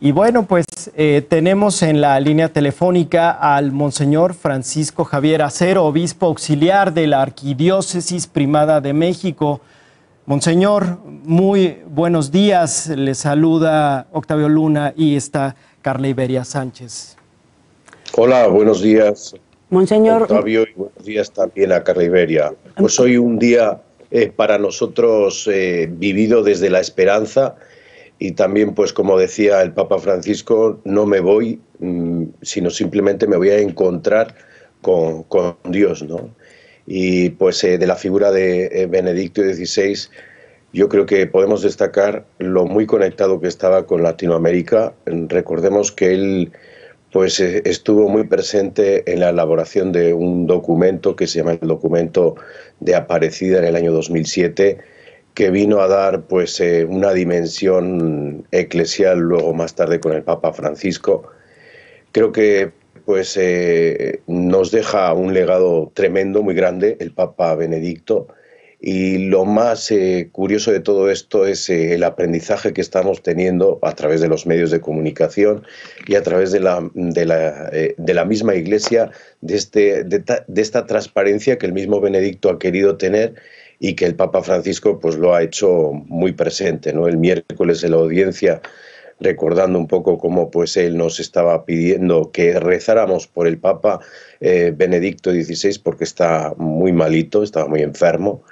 Y bueno, pues eh, tenemos en la línea telefónica al Monseñor Francisco Javier Acero, obispo auxiliar de la Arquidiócesis Primada de México. Monseñor, muy buenos días. Le saluda Octavio Luna y está Carla Iberia Sánchez. Hola, buenos días. Monseñor. Octavio, y buenos días también a Carla Iberia. Pues hoy un día eh, para nosotros eh, vivido desde la esperanza y también, pues como decía el Papa Francisco, no me voy, mm, sino simplemente me voy a encontrar con, con Dios, ¿no? Y pues eh, de la figura de eh, Benedicto XVI, yo creo que podemos destacar lo muy conectado que estaba con Latinoamérica. Recordemos que él pues eh, estuvo muy presente en la elaboración de un documento que se llama el documento de Aparecida en el año 2007 que vino a dar pues eh, una dimensión eclesial luego más tarde con el Papa Francisco. Creo que pues eh, nos deja un legado tremendo, muy grande, el Papa Benedicto. Y lo más eh, curioso de todo esto es el aprendizaje que estamos teniendo a través de los medios de comunicación y a través de la, de la, misma Iglesia, de, este, de esta transparencia que el mismo Benedicto ha querido tener y que el Papa Francisco pues lo ha hecho muy presente, ¿no? El miércoles en la audiencia recordando un poco cómo pues él nos estaba pidiendo que rezáramos por el Papa eh, Benedicto XVI porque está muy malito, estaba muy enfermo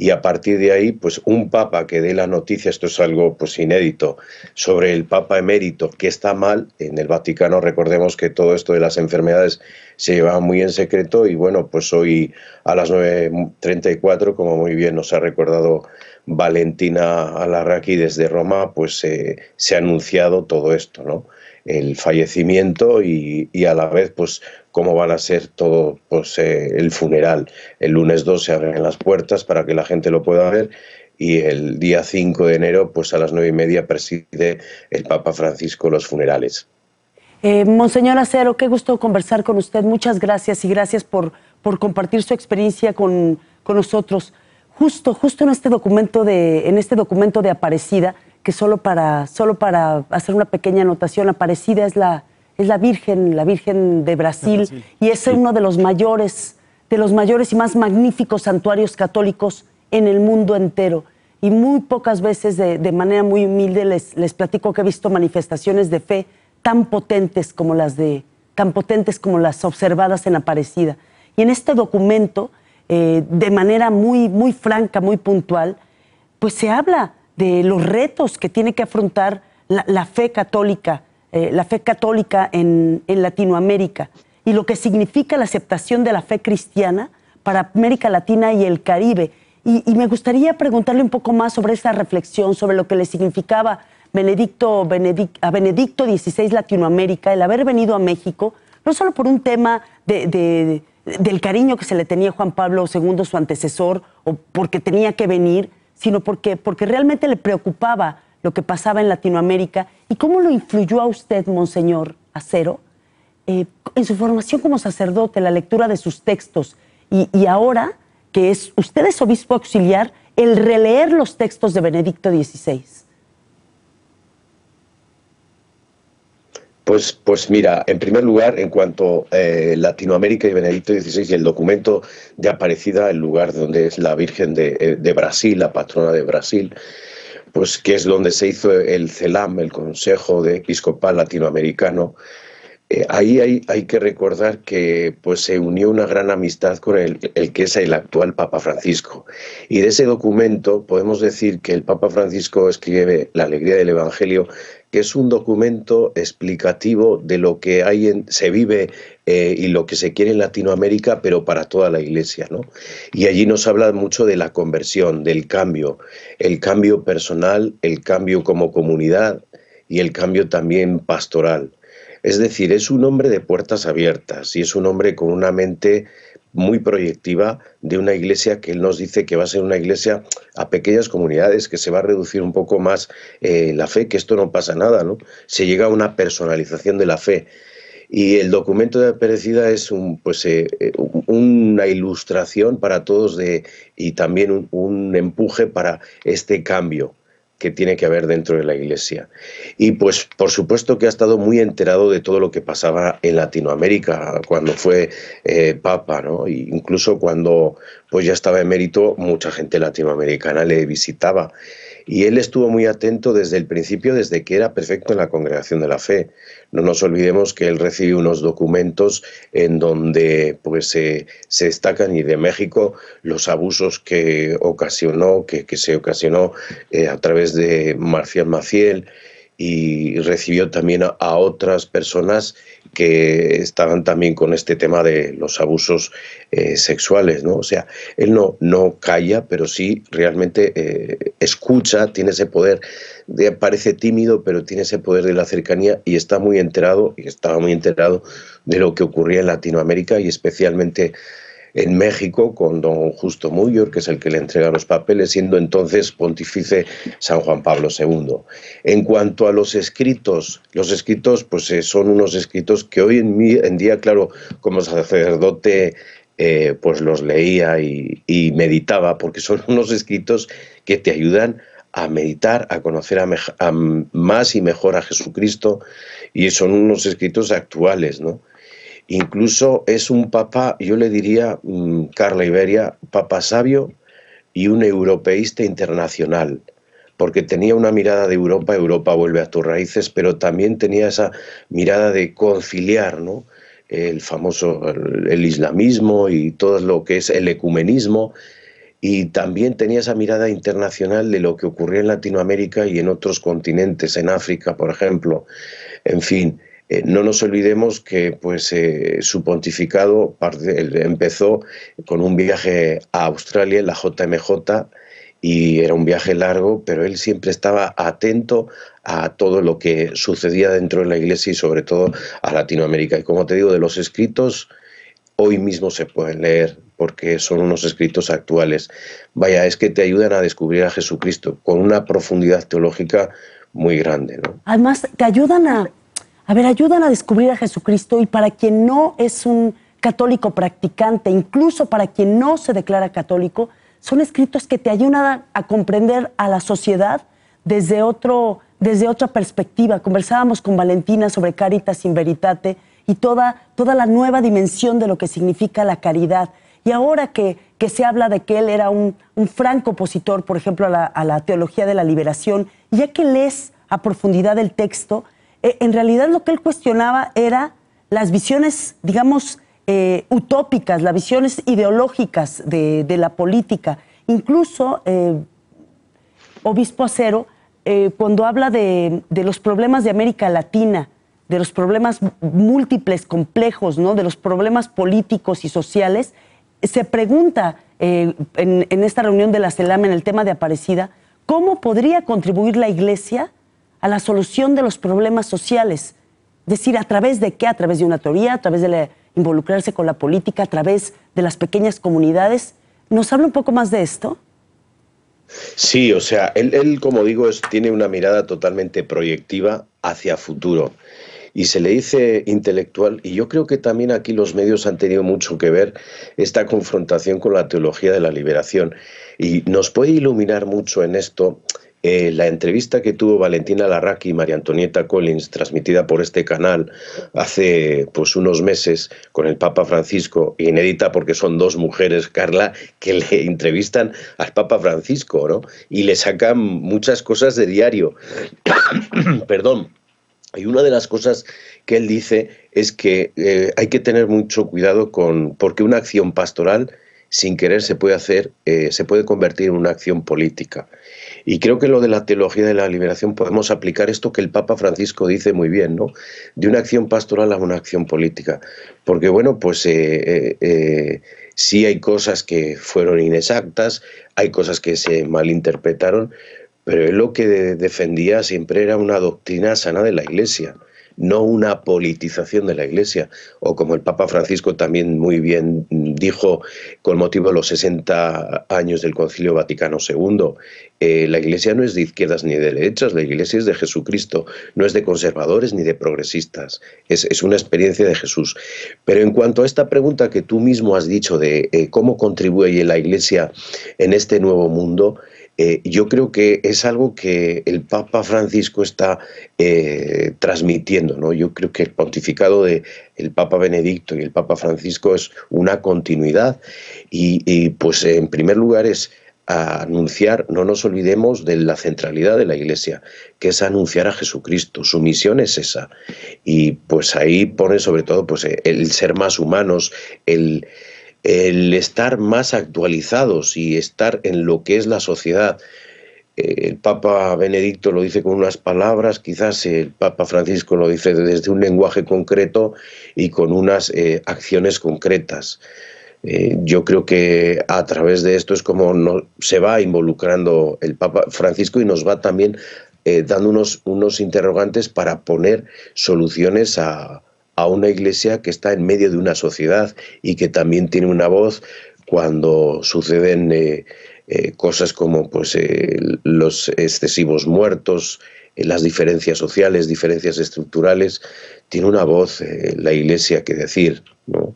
y a partir de ahí, pues un papa que dé la noticia, esto es algo pues inédito, sobre el papa emérito que está mal en el Vaticano, recordemos que todo esto de las enfermedades se llevaba muy en secreto y bueno, pues hoy a las 9.34, como muy bien nos ha recordado Valentina Alarraqui desde Roma, pues eh, se ha anunciado todo esto, ¿no? el fallecimiento y, a la vez pues cómo van a ser todo pues, eh, el funeral. El lunes 2 se abren las puertas para que la gente lo pueda ver y el día 5 de enero, pues a las 9 y media, preside el Papa Francisco los funerales. Eh, Monseñor Acero, qué gusto conversar con usted. Muchas gracias y gracias por, por compartir su experiencia con, con nosotros. Justo, justo en este documento de, en este documento de Aparecida, que solo para, solo para hacer una pequeña anotación, Aparecida es la, es la Virgen, la Virgen de Brasil, y es uno de los mayores, de los mayores y más magníficos santuarios católicos en el mundo entero. Y muy pocas veces, de, manera muy humilde, les, platico que he visto manifestaciones de fe tan potentes como las de, tan potentes como las observadas en Aparecida. Y en este documento, eh, de manera muy, muy franca, muy puntual, pues se habla de los retos que tiene que afrontar la fe católica eh, la fe católica en, en, Latinoamérica y lo que significa la aceptación de la fe cristiana para América Latina y el Caribe. Y, me gustaría preguntarle un poco más sobre esa reflexión, sobre lo que le significaba Benedicto, a Benedicto XVI Latinoamérica, el haber venido a México, no solo por un tema del cariño que se le tenía a Juan Pablo II, su antecesor, o porque tenía que venir, sino porque, porque realmente le preocupaba lo que pasaba en Latinoamérica y cómo lo influyó a usted, Monseñor Acero, eh, en su formación como sacerdote, la lectura de sus textos y, ahora que es usted es obispo auxiliar, el releer los textos de Benedicto XVI. Pues, pues mira, en primer lugar, en cuanto a eh, Latinoamérica y Benedicto XVI y el documento de Aparecida, el lugar donde es la Virgen de eh, Brasil, la patrona de Brasil, pues que es donde se hizo el CELAM, el Consejo de Episcopal Latinoamericano, eh, ahí hay, que recordar que pues, se unió una gran amistad con el, que es el actual Papa Francisco. Y de ese documento podemos decir que el Papa Francisco escribe La Alegría del Evangelio, que es un documento explicativo de lo que hay en, se vive eh, y lo que se quiere en Latinoamérica, pero para toda la Iglesia. ¿no? Y allí nos habla mucho de la conversión, del cambio, el cambio personal, el cambio como comunidad y el cambio también pastoral. Es decir, es un hombre de puertas abiertas y es un hombre con una mente muy proyectiva de una iglesia que él nos dice que va a ser una iglesia a pequeñas comunidades, que se va a reducir un poco más eh, la fe, que esto no pasa nada, ¿no? Se llega a una personalización de la fe. Y el documento de Perecida es un, pues, eh, eh, una ilustración para todos de, y también un, un empuje para este cambio que tiene que haber dentro de la Iglesia. Y pues por supuesto que ha estado muy enterado de todo lo que pasaba en Latinoamérica cuando fue eh, Papa, ¿no? incluso cuando pues ya estaba en mérito, mucha gente latinoamericana le visitaba. Y él estuvo muy atento desde el principio, desde que era perfecto en la congregación de la fe. No nos olvidemos que él recibió unos documentos en donde pues, se, destacan y de México los abusos que ocasionó, que, se ocasionó eh, a través de Marcial Maciel y recibió también a, otras personas que estaban también con este tema de los abusos eh, sexuales, ¿no? O sea, él no, no calla, pero sí realmente eh, escucha, tiene ese poder, parece tímido, pero tiene ese poder de la cercanía y está muy enterado, y estaba muy enterado de lo que ocurría en Latinoamérica y especialmente en México con don Justo Muyor, que es el que le entrega los papeles, siendo entonces pontífice San Juan Pablo II. En cuanto a los escritos, los escritos pues eh, son unos escritos que hoy en, día, claro, como sacerdote eh, pues los leía y, meditaba, porque son unos escritos que te ayudan a meditar, a conocer a más y mejor a Jesucristo, y son unos escritos actuales, ¿no? Incluso es un papa, yo le diría, mm, Carla Iberia, papa sabio y un europeísta internacional, porque tenía una mirada de Europa, Europa vuelve a tus raíces, pero también tenía esa mirada de conciliar, ¿no? el famoso el islamismo y todo lo que es el ecumenismo y también tenía esa mirada internacional de lo que ocurría en Latinoamérica y en otros continentes, en África, por ejemplo. En fin, eh, no nos olvidemos que pues, eh, su pontificado empezó con un viaje a Australia, la JMJ, y era un viaje largo, pero él siempre estaba atento a todo lo que sucedía dentro de la iglesia y sobre todo a Latinoamérica. Y como te digo, de los escritos hoy mismo se pueden leer porque son unos escritos actuales. Vaya, es que te ayudan a descubrir a Jesucristo con una profundidad teológica muy grande. ¿no? Además, te ayudan a a ver, ayudan a descubrir a Jesucristo y para quien no es un católico practicante, incluso para quien no se declara católico, son escritos que te ayudan a, comprender a la sociedad desde, otro, desde otra perspectiva. Conversábamos con Valentina sobre Caritas in Veritate y toda, toda la nueva dimensión de lo que significa la caridad. Y ahora que, se habla de que él era un, franco opositor, por ejemplo, a la, a la, teología de la liberación, ya que lees a profundidad el texto, eh, en realidad lo que él cuestionaba era las visiones, digamos, eh, utópicas, las visiones ideológicas de, la política. Incluso eh, Obispo Acero, cuando habla de, los problemas de América Latina, de los problemas múltiples, complejos, ¿no? de los problemas políticos y sociales, se pregunta en, en esta reunión de la CELAM en el tema de Aparecida, ¿cómo podría contribuir la Iglesia a la solución de los problemas sociales. Decir, ¿a través de qué? A través de una teoría, a través de involucrarse con la política, a través de las pequeñas comunidades. ¿Nos habla un poco más de esto? Sí, o sea, él, como digo, tiene una mirada totalmente proyectiva hacia futuro y se le dice intelectual, y yo creo que también aquí los medios han tenido mucho que ver esta confrontación con la teología de la liberación, y nos puede iluminar mucho en esto eh, la entrevista que tuvo Valentina Larraqui y María Antonieta Collins, transmitida por este canal hace pues unos meses con el Papa Francisco, inédita porque son dos mujeres, Carla, que le entrevistan al Papa Francisco, ¿no? Y le sacan muchas cosas de diario. Perdón. Y una de las cosas que él dice es que eh, hay que tener mucho cuidado con, porque una acción pastoral sin querer se puede hacer, eh, se puede convertir en una acción política. Y creo que lo de la teología de la liberación podemos aplicar esto que el Papa Francisco dice muy bien, ¿no? De una acción pastoral a una acción política. Porque, bueno, pues eh, eh, eh sí hay cosas que fueron inexactas, hay cosas que se malinterpretaron, pero lo que defendía siempre era una doctrina sana de la Iglesia no una politización de la Iglesia, o como el Papa Francisco también muy bien dijo con motivo de los 60 años del Concilio Vaticano II, eh, la Iglesia no es de izquierdas ni de derechas, la Iglesia es de Jesucristo, no es de conservadores ni de progresistas, es, una experiencia de Jesús. Pero en cuanto a esta pregunta que tú mismo has dicho de eh, cómo contribuye la Iglesia en este nuevo mundo, eh, yo creo que es algo que el Papa Francisco está transmitiendo. ¿no? Yo creo que el pontificado de el Papa Benedicto y el Papa Francisco es una continuidad. Y, pues en primer lugar es anunciar, no nos olvidemos de la centralidad de la Iglesia, que es anunciar a Jesucristo, su misión es esa. Y pues ahí pone sobre todo pues, el ser más humanos, el, el estar más actualizados y estar en lo que es la sociedad el Papa Benedicto lo dice con unas palabras, quizás el Papa Francisco lo dice desde un lenguaje concreto y con unas eh, acciones concretas. Eh, yo creo que a través de esto es como se va involucrando el Papa Francisco y nos va también eh, dando unos, unos, interrogantes para poner soluciones a, una iglesia que está en medio de una sociedad y que también tiene una voz cuando suceden eh, cosas como pues, eh, los excesivos muertos, eh, las diferencias sociales, diferencias estructurales, tiene una voz la Iglesia que decir. ¿no?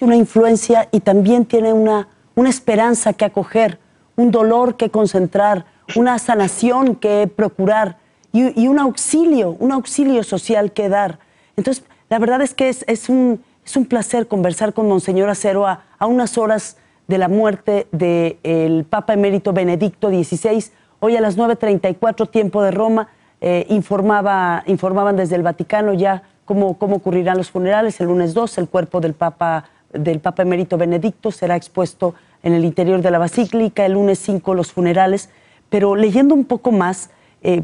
Una influencia y también tiene una, una esperanza que acoger, un dolor que concentrar, una sanación que procurar y, y un auxilio, un auxilio social que dar. Entonces, la verdad es que es, es, un, es un placer conversar con Monseñor Acero a unas horas de la muerte del Papa emérito Benedicto XVI. Hoy a las 9.34 tiempo de Roma eh, informaba, informaban desde el Vaticano ya cómo, cómo ocurrirán los funerales. El lunes 2 el cuerpo del Papa, del Papa emérito Benedicto será expuesto en el interior de la basílica, el lunes 5 los funerales. Pero leyendo un poco más, eh,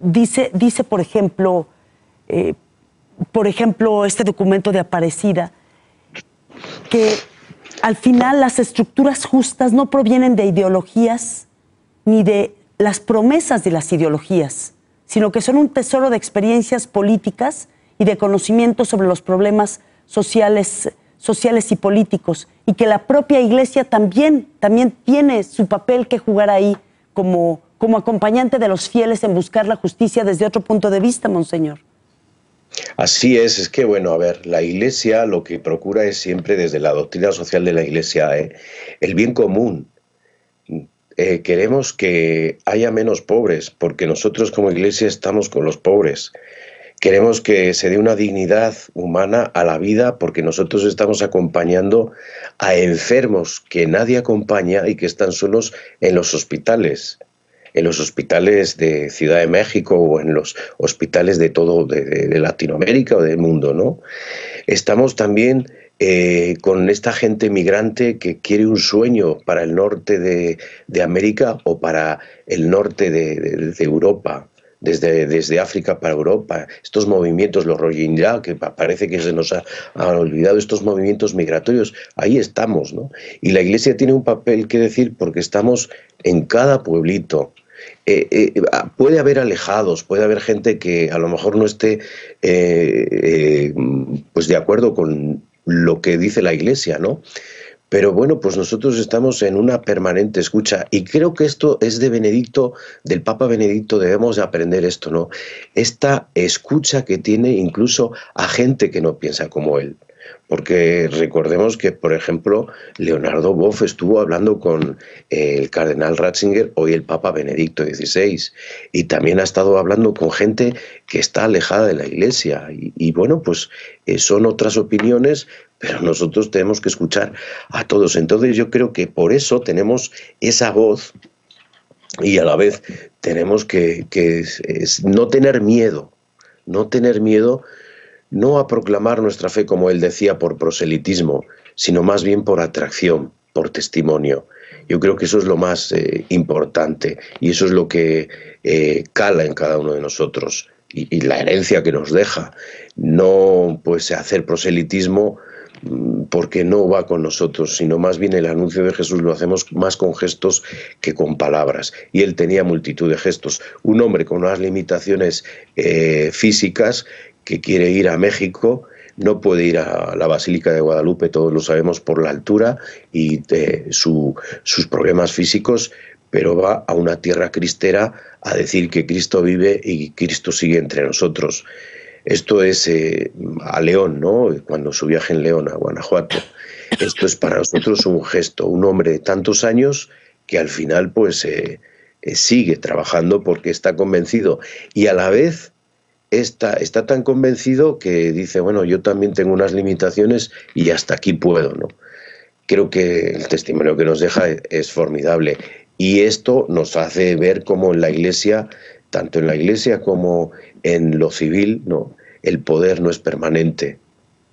dice, dice, por ejemplo, eh, por ejemplo, este documento de Aparecida, que al final las estructuras justas no provienen de ideologías ni de las promesas de las ideologías, sino que son un tesoro de experiencias políticas y de conocimiento sobre los problemas sociales, sociales y políticos, y que la propia Iglesia también, también tiene su papel que jugar ahí como, como acompañante de los fieles en buscar la justicia desde otro punto de vista, Monseñor. Así es, es que bueno, a ver, la Iglesia lo que procura es siempre desde la doctrina social de la Iglesia ¿eh? el bien común. Eh, queremos que haya menos pobres, porque nosotros como Iglesia estamos con los pobres. Queremos que se dé una dignidad humana a la vida porque nosotros estamos acompañando a enfermos que nadie acompaña y que están solos en los hospitales en los hospitales de Ciudad de México o en los hospitales de todo de, Latinoamérica o del mundo, ¿no? Estamos también eh, con esta gente migrante que quiere un sueño para el norte de, América o para el norte de, Europa. Desde, desde, África para Europa, estos movimientos, los Rohingya, que parece que se nos ha, han olvidado, estos movimientos migratorios, ahí estamos, ¿no? Y la Iglesia tiene un papel que decir porque estamos en cada pueblito, eh, eh, ah, puede haber alejados, puede haber gente que a lo mejor no esté eh, pues de acuerdo con lo que dice la Iglesia, ¿no? Pero bueno, pues nosotros estamos en una permanente escucha y creo que esto es de Benedicto, del Papa Benedicto, debemos aprender esto, ¿no? Esta escucha que tiene incluso a gente que no piensa como él. Porque recordemos que, por ejemplo, Leonardo Boff estuvo hablando con el cardenal Ratzinger, hoy el Papa Benedicto XVI, y también ha estado hablando con gente que está alejada de la Iglesia. Y, bueno, pues eh, son otras opiniones, pero nosotros tenemos que escuchar a todos. Entonces yo creo que por eso tenemos esa voz y a la vez tenemos que, no tener miedo, no tener miedo no a proclamar nuestra fe como él decía por proselitismo, sino más bien por atracción, por testimonio. Yo creo que eso es lo más eh, importante y eso es lo que eh, cala en cada uno de nosotros y, la herencia que nos deja. No pues hacer proselitismo mm, porque no va con nosotros, sino más bien el anuncio de Jesús lo hacemos más con gestos que con palabras. Y él tenía multitud de gestos. Un hombre con unas limitaciones eh, físicas que quiere ir a México no puede ir a la Basílica de Guadalupe, todos lo sabemos por la altura y de sus problemas físicos, pero va a una tierra cristera a decir que Cristo vive y Cristo sigue entre nosotros. Esto es eh, a León, ¿no? Cuando su viaje en León, a Guanajuato. Esto es para nosotros un gesto, un hombre de tantos años que al final pues eh, eh, sigue trabajando porque está convencido y a la vez está, tan convencido que dice, bueno, yo también tengo unas limitaciones y hasta aquí puedo, ¿no? Creo que el testimonio que nos deja e-, es, formidable y esto nos hace ver cómo en la Iglesia, tanto en la Iglesia como en lo civil, ¿no? el poder no es permanente,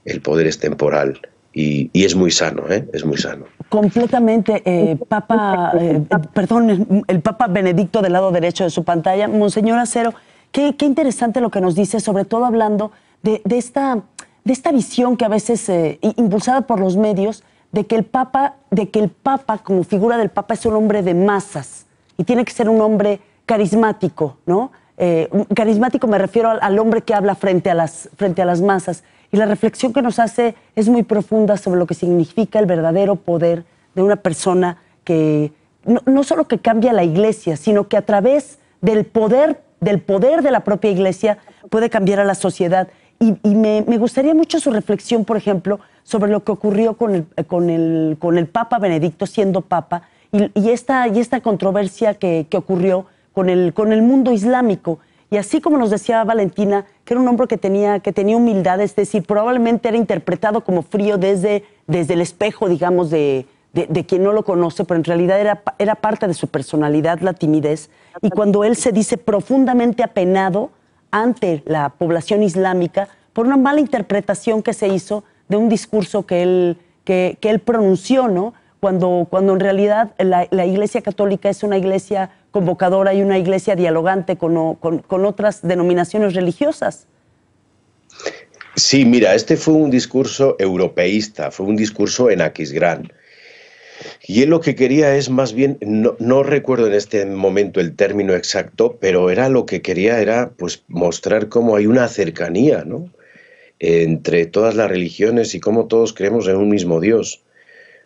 el poder es temporal. Y, es muy sano, ¿eh? es muy sano. Completamente, eh, Papa, eh, perdón, el Papa Benedicto del lado derecho de su pantalla, Monseñor Acero, Qué, qué interesante lo que nos dice, sobre todo hablando de, de, esta, de esta, visión que a veces, eh, impulsada por los medios, de que, el papa, de que el Papa, como figura del Papa, es un hombre de masas y tiene que ser un hombre carismático, ¿no? Eh, carismático me refiero al, al, hombre que habla frente a, las, frente a las masas. Y la reflexión que nos hace es muy profunda sobre lo que significa el verdadero poder de una persona que no, no solo que cambia la iglesia, sino que a través del poder del poder de la propia iglesia puede cambiar a la sociedad. Y, me, gustaría mucho su reflexión, por ejemplo, sobre lo que ocurrió con el, Papa Benedicto siendo Papa y, y esta, y controversia que, ocurrió con el, mundo islámico. Y así como nos decía Valentina, que era un hombre que tenía, que tenía humildad, es decir, probablemente era interpretado como frío desde, desde el espejo, digamos, de, quien no lo conoce, pero en realidad era parte de su personalidad la timidez y cuando él se dice profundamente apenado ante la población islámica por una mala interpretación que se hizo de un discurso que él, que, él pronunció, ¿no? Cuando, en realidad la, Iglesia Católica es una iglesia convocadora y una iglesia dialogante con, con otras denominaciones religiosas. Sí, mira, este fue un discurso europeísta, fue un discurso en Aquisgrán. Y él lo que quería es más bien, no, recuerdo en este momento el término exacto, pero era lo que quería era pues mostrar cómo hay una cercanía, entre todas las religiones y cómo todos creemos en un mismo Dios.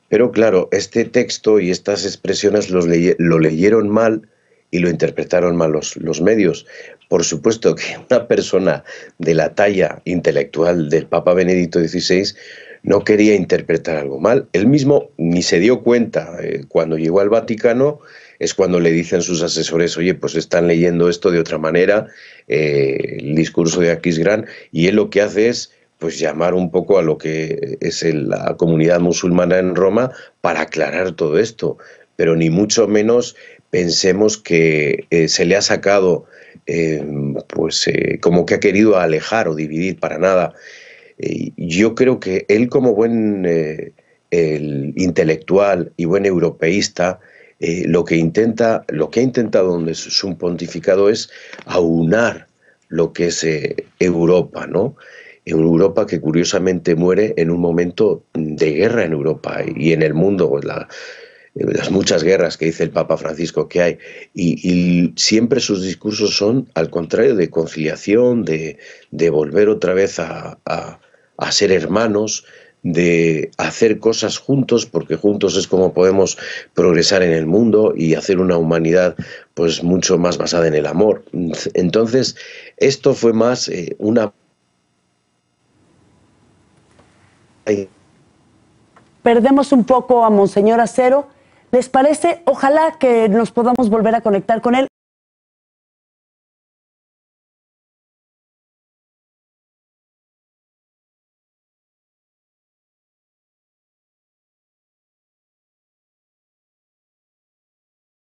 Pero claro, este texto y estas expresiones los lo leyeron mal y lo interpretaron mal los, los, medios. Por supuesto que una persona de la talla intelectual del Papa Benedicto XVI no quería interpretar algo mal. Él mismo ni se dio cuenta. Eh, cuando llegó al Vaticano es cuando le dicen sus asesores, oye, pues están leyendo esto de otra manera, eh, el discurso de Aquis y él lo que hace es pues llamar un poco a lo que es la comunidad musulmana en Roma para aclarar todo esto. Pero ni mucho menos pensemos que eh, se le ha sacado, pues como que ha querido alejar o dividir para nada. Eh, yo creo que él como buen eh, el intelectual y buen europeísta, eh, lo que intenta, lo que ha intentado donde es un pontificado es aunar lo que es Europa, ¿no? En Europa que curiosamente muere en un momento de guerra en Europa y en el mundo, pues las muchas guerras que dice el Papa Francisco que hay, y, siempre sus discursos son al contrario de conciliación, de, volver otra vez a a ser hermanos, de hacer cosas juntos, porque juntos es como podemos progresar en el mundo y hacer una humanidad pues mucho más basada en el amor. Entonces, esto fue más eh, una... Perdemos un poco a Monseñor Acero. ¿Les parece? Ojalá que nos podamos volver a conectar con él.